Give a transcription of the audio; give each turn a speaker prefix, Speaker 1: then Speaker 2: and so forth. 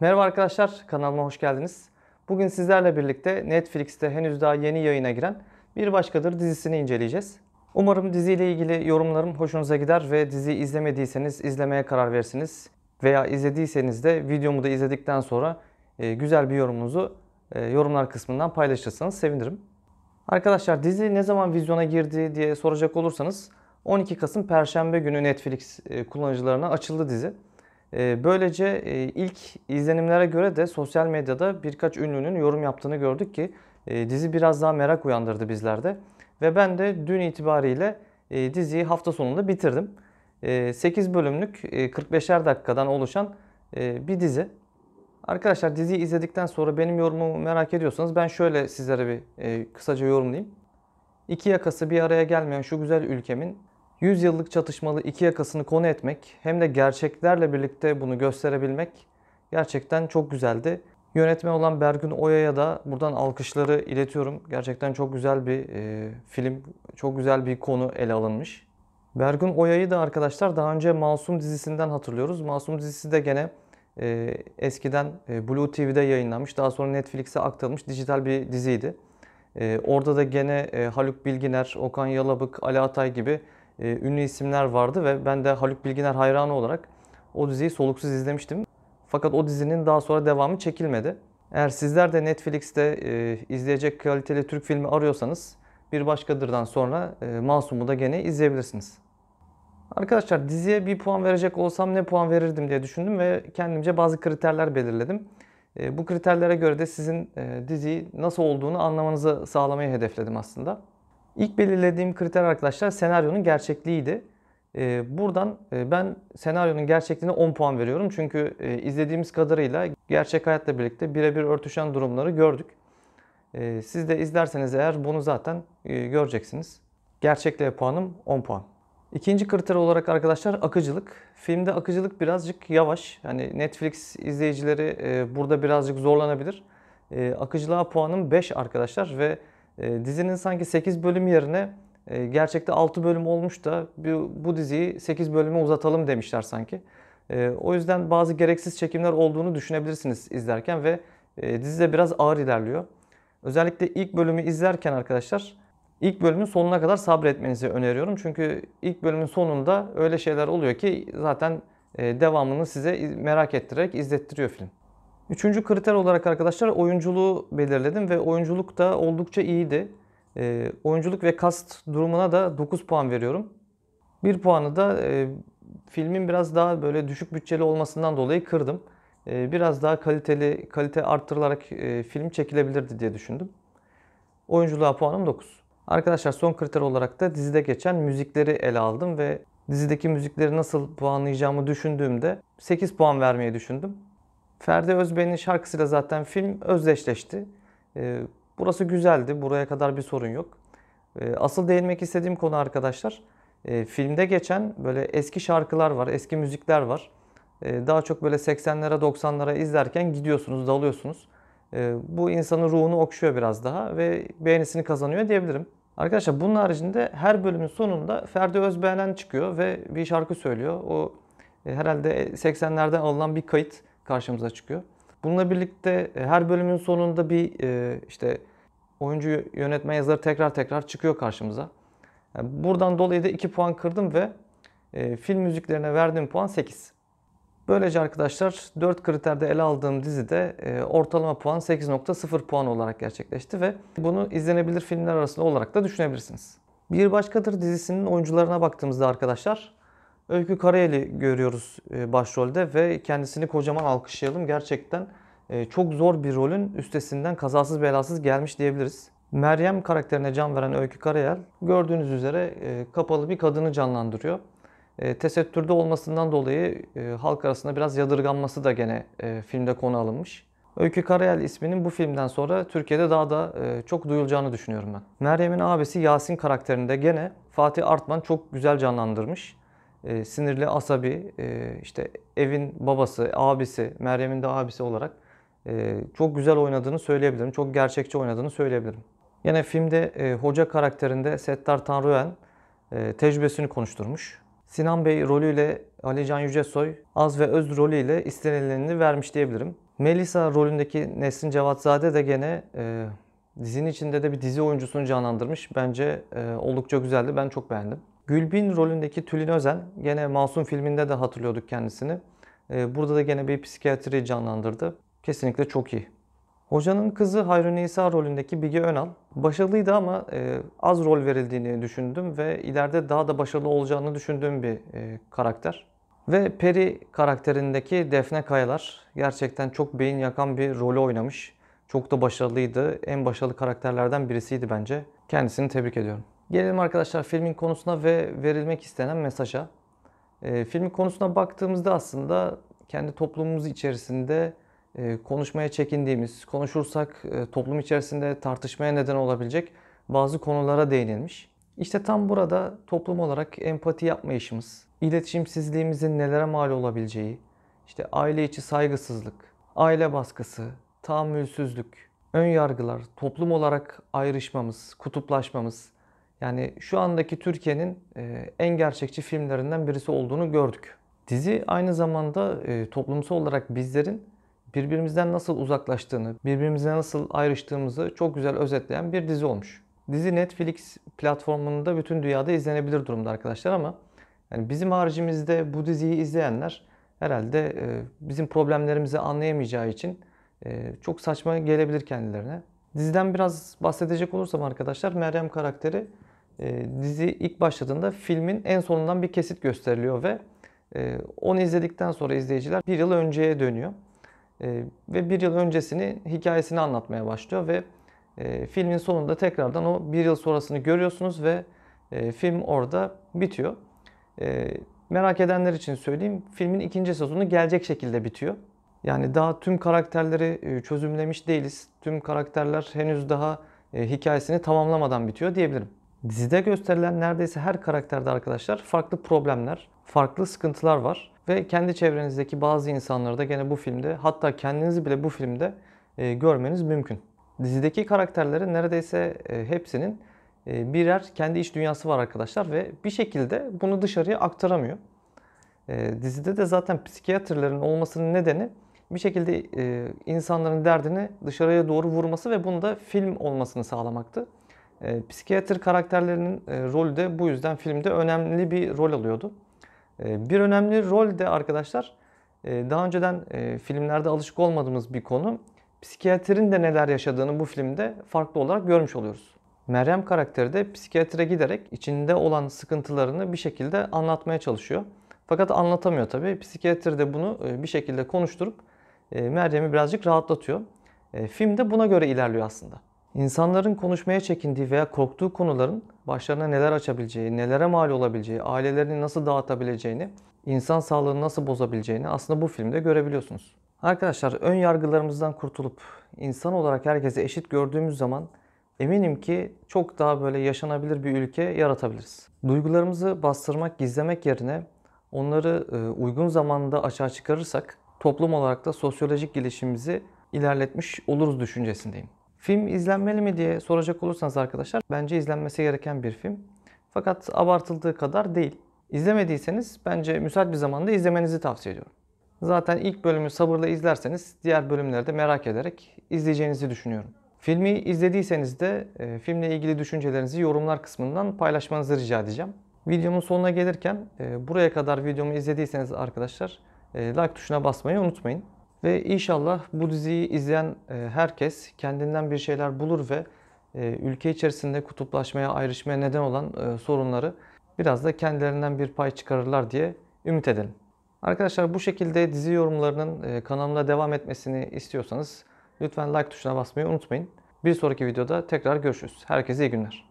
Speaker 1: Merhaba arkadaşlar, kanalıma hoş geldiniz. Bugün sizlerle birlikte Netflix'te henüz daha yeni yayına giren Bir Başkadır dizisini inceleyeceğiz. Umarım diziyle ilgili yorumlarım hoşunuza gider ve dizi izlemediyseniz izlemeye karar verirsiniz. Veya izlediyseniz de videomu da izledikten sonra e, güzel bir yorumunuzu e, yorumlar kısmından paylaşırsanız sevinirim. Arkadaşlar dizi ne zaman vizyona girdi diye soracak olursanız 12 Kasım Perşembe günü Netflix e, kullanıcılarına açıldı dizi. Ee, böylece e, ilk izlenimlere göre de sosyal medyada birkaç ünlünün yorum yaptığını gördük ki e, dizi biraz daha merak uyandırdı bizlerde. Ve ben de dün itibariyle e, diziyi hafta sonunda bitirdim. 8 bölümlük 45'er dakikadan oluşan bir dizi. Arkadaşlar diziyi izledikten sonra benim yorumumu merak ediyorsanız ben şöyle sizlere bir kısaca yorumlayayım. İki yakası bir araya gelmeyen şu güzel ülkemin 100 yıllık çatışmalı iki yakasını konu etmek hem de gerçeklerle birlikte bunu gösterebilmek gerçekten çok güzeldi. Yönetmen olan Bergün Oya'ya da buradan alkışları iletiyorum. Gerçekten çok güzel bir e, film, çok güzel bir konu ele alınmış. Bergün Oya'yı da arkadaşlar daha önce Masum dizisinden hatırlıyoruz. Masum dizisi de gene e, eskiden e, Blue TV'de yayınlanmış, daha sonra Netflix'e aktarılmış dijital bir diziydi. E, orada da gene e, Haluk Bilginer, Okan Yalabık, Ali Atay gibi e, ünlü isimler vardı ve ben de Haluk Bilginer hayranı olarak o diziyi soluksuz izlemiştim. Fakat o dizinin daha sonra devamı çekilmedi. Eğer sizler de Netflix'te e, izleyecek kaliteli Türk filmi arıyorsanız bir başkadırdan sonra e, Masum'u da gene izleyebilirsiniz. Arkadaşlar diziye bir puan verecek olsam ne puan verirdim diye düşündüm ve kendimce bazı kriterler belirledim. bu kriterlere göre de sizin e, diziyi nasıl olduğunu anlamanızı sağlamayı hedefledim aslında. İlk belirlediğim kriter arkadaşlar senaryonun gerçekliğiydi. Ee, buradan e, ben senaryonun gerçekliğine 10 puan veriyorum. Çünkü e, izlediğimiz kadarıyla gerçek hayatla birlikte birebir örtüşen durumları gördük. Ee, siz de izlerseniz eğer bunu zaten e, göreceksiniz. Gerçekliğe puanım 10 puan. İkinci kriter olarak arkadaşlar akıcılık. Filmde akıcılık birazcık yavaş. Hani Netflix izleyicileri burada birazcık zorlanabilir. Akıcılığa puanım 5 arkadaşlar ve ee, dizinin sanki 8 bölüm yerine e, gerçekte 6 bölüm olmuş da bu, bu diziyi 8 bölüme uzatalım demişler sanki. Ee, o yüzden bazı gereksiz çekimler olduğunu düşünebilirsiniz izlerken ve e, dizi de biraz ağır ilerliyor. Özellikle ilk bölümü izlerken arkadaşlar ilk bölümün sonuna kadar sabretmenizi öneriyorum. Çünkü ilk bölümün sonunda öyle şeyler oluyor ki zaten e, devamını size merak ettirerek izlettiriyor film. Üçüncü kriter olarak arkadaşlar oyunculuğu belirledim ve oyunculuk da oldukça iyiydi. E, oyunculuk ve kast durumuna da 9 puan veriyorum. 1 puanı da e, filmin biraz daha böyle düşük bütçeli olmasından dolayı kırdım. E, biraz daha kaliteli, kalite arttırılarak e, film çekilebilirdi diye düşündüm. Oyunculuğa puanım 9. Arkadaşlar son kriter olarak da dizide geçen müzikleri ele aldım ve dizideki müzikleri nasıl puanlayacağımı düşündüğümde 8 puan vermeyi düşündüm. Ferdi Özbey'in şarkısıyla zaten film özdeşleşti. Ee, burası güzeldi. Buraya kadar bir sorun yok. Ee, asıl değinmek istediğim konu arkadaşlar e, filmde geçen böyle eski şarkılar var, eski müzikler var. Ee, daha çok böyle 80'lere 90'lara izlerken gidiyorsunuz, dalıyorsunuz. bu insanın ruhunu okşuyor biraz daha ve beğenisini kazanıyor diyebilirim. Arkadaşlar bunun haricinde her bölümün sonunda Ferdi Özbeğenen çıkıyor ve bir şarkı söylüyor. O e, herhalde 80'lerden alınan bir kayıt karşımıza çıkıyor. Bununla birlikte e, her bölümün sonunda bir e, işte oyuncu yönetme yazarı tekrar tekrar çıkıyor karşımıza. Yani e, buradan dolayı da 2 puan kırdım ve film müziklerine verdiğim puan 8. Böylece arkadaşlar 4 kriterde ele aldığım dizide ortalama puan 8.0 puan olarak gerçekleşti ve bunu izlenebilir filmler arasında olarak da düşünebilirsiniz. Bir Başkadır dizisinin oyuncularına baktığımızda arkadaşlar Öykü Karayel'i görüyoruz e, başrolde ve kendisini kocaman alkışlayalım. Gerçekten e, çok zor bir rolün üstesinden kazasız belasız gelmiş diyebiliriz. Meryem karakterine can veren Öykü Karayel gördüğünüz üzere e, kapalı bir kadını canlandırıyor. Tesettürde olmasından dolayı halk arasında biraz yadırganması da gene filmde konu alınmış. Öykü Karayel isminin bu filmden sonra Türkiye'de daha da çok duyulacağını düşünüyorum ben. Meryem'in abisi Yasin karakterinde gene Fatih Artman çok güzel canlandırmış e, sinirli, asabi, e, işte evin babası, abisi, Meryem'in de abisi olarak e, çok güzel oynadığını söyleyebilirim. Çok gerçekçi oynadığını söyleyebilirim. Yine filmde e, hoca karakterinde Settar Tanrıven e, tecrübesini konuşturmuş. Sinan Bey rolüyle Ali Can Yücesoy, Az ve Öz rolüyle istenilenini vermiş diyebilirim. Melisa rolündeki Nesrin Cevatzade de gene e, dizinin içinde de bir dizi oyuncusunu canlandırmış. Bence e, oldukça güzeldi. Ben çok beğendim. Gülbin rolündeki Tülin Özen gene Masum filminde de hatırlıyorduk kendisini. Ee, burada da gene bir psikiyatri canlandırdı. Kesinlikle çok iyi. Hocanın kızı Hayrun İsa rolündeki Bige Önal başarılıydı ama e, az rol verildiğini düşündüm ve ileride daha da başarılı olacağını düşündüğüm bir e, karakter. Ve Peri karakterindeki Defne Kayalar gerçekten çok beyin yakan bir rolü oynamış. Çok da başarılıydı. En başarılı karakterlerden birisiydi bence. Kendisini tebrik ediyorum. Gelelim arkadaşlar filmin konusuna ve verilmek istenen mesaja. E, filmin konusuna baktığımızda aslında kendi toplumumuz içerisinde e, konuşmaya çekindiğimiz, konuşursak e, toplum içerisinde tartışmaya neden olabilecek bazı konulara değinilmiş. İşte tam burada toplum olarak empati yapma işimiz, iletişimsizliğimizin nelere mal olabileceği, işte aile içi saygısızlık, aile baskısı, tahammülsüzlük, ön yargılar, toplum olarak ayrışmamız, kutuplaşmamız, yani şu andaki Türkiye'nin e, en gerçekçi filmlerinden birisi olduğunu gördük. Dizi aynı zamanda e, toplumsal olarak bizlerin birbirimizden nasıl uzaklaştığını, birbirimize nasıl ayrıştığımızı çok güzel özetleyen bir dizi olmuş. Dizi Netflix platformunda bütün dünyada izlenebilir durumda arkadaşlar ama yani bizim haricimizde bu diziyi izleyenler herhalde e, bizim problemlerimizi anlayamayacağı için çok saçma gelebilir kendilerine. Diziden biraz bahsedecek olursam arkadaşlar Meryem karakteri ee, dizi ilk başladığında filmin en sonundan bir kesit gösteriliyor ve e, onu izledikten sonra izleyiciler bir yıl önceye dönüyor. Ee, ve bir yıl öncesini hikayesini anlatmaya başlıyor ve e, filmin sonunda tekrardan o bir yıl sonrasını görüyorsunuz ve e, film orada bitiyor. Ee, merak edenler için söyleyeyim filmin ikinci sezonu gelecek şekilde bitiyor. Yani daha tüm karakterleri çözümlemiş değiliz. Tüm karakterler henüz daha hikayesini tamamlamadan bitiyor diyebilirim. Dizide gösterilen neredeyse her karakterde arkadaşlar farklı problemler, farklı sıkıntılar var. Ve kendi çevrenizdeki bazı insanları da gene bu filmde hatta kendinizi bile bu filmde e, görmeniz mümkün. Dizideki karakterlerin neredeyse e, hepsinin e, birer kendi iç dünyası var arkadaşlar ve bir şekilde bunu dışarıya aktaramıyor. E, dizide de zaten psikiyatrların olmasının nedeni bir şekilde e, insanların derdini dışarıya doğru vurması ve bunu da film olmasını sağlamaktı. E, psikiyatr karakterlerinin e, rolü de bu yüzden filmde önemli bir rol alıyordu. E, bir önemli rol de arkadaşlar e, daha önceden e, filmlerde alışık olmadığımız bir konu. Psikiyatrin de neler yaşadığını bu filmde farklı olarak görmüş oluyoruz. Meryem karakteri de psikiyatre giderek içinde olan sıkıntılarını bir şekilde anlatmaya çalışıyor. Fakat anlatamıyor tabii. Psikiyatri de bunu e, bir şekilde konuşturup e, Meryem'i birazcık rahatlatıyor. E, film de buna göre ilerliyor aslında. İnsanların konuşmaya çekindiği veya korktuğu konuların başlarına neler açabileceği, nelere mal olabileceği, ailelerini nasıl dağıtabileceğini, insan sağlığını nasıl bozabileceğini aslında bu filmde görebiliyorsunuz. Arkadaşlar ön yargılarımızdan kurtulup insan olarak herkese eşit gördüğümüz zaman eminim ki çok daha böyle yaşanabilir bir ülke yaratabiliriz. Duygularımızı bastırmak, gizlemek yerine onları e, uygun zamanda açığa çıkarırsak toplum olarak da sosyolojik gelişimimizi ilerletmiş oluruz düşüncesindeyim. Film izlenmeli mi diye soracak olursanız arkadaşlar bence izlenmesi gereken bir film. Fakat abartıldığı kadar değil. İzlemediyseniz bence müsait bir zamanda izlemenizi tavsiye ediyorum. Zaten ilk bölümü sabırla izlerseniz diğer bölümleri de merak ederek izleyeceğinizi düşünüyorum. Filmi izlediyseniz de e, filmle ilgili düşüncelerinizi yorumlar kısmından paylaşmanızı rica edeceğim. Videomun sonuna gelirken e, buraya kadar videomu izlediyseniz arkadaşlar e, like tuşuna basmayı unutmayın. Ve inşallah bu diziyi izleyen e, herkes kendinden bir şeyler bulur ve e, ülke içerisinde kutuplaşmaya, ayrışmaya neden olan e, sorunları biraz da kendilerinden bir pay çıkarırlar diye ümit edelim. Arkadaşlar bu şekilde dizi yorumlarının kanalımda devam etmesini istiyorsanız lütfen like tuşuna basmayı unutmayın. Bir sonraki videoda tekrar görüşürüz. Herkese iyi günler.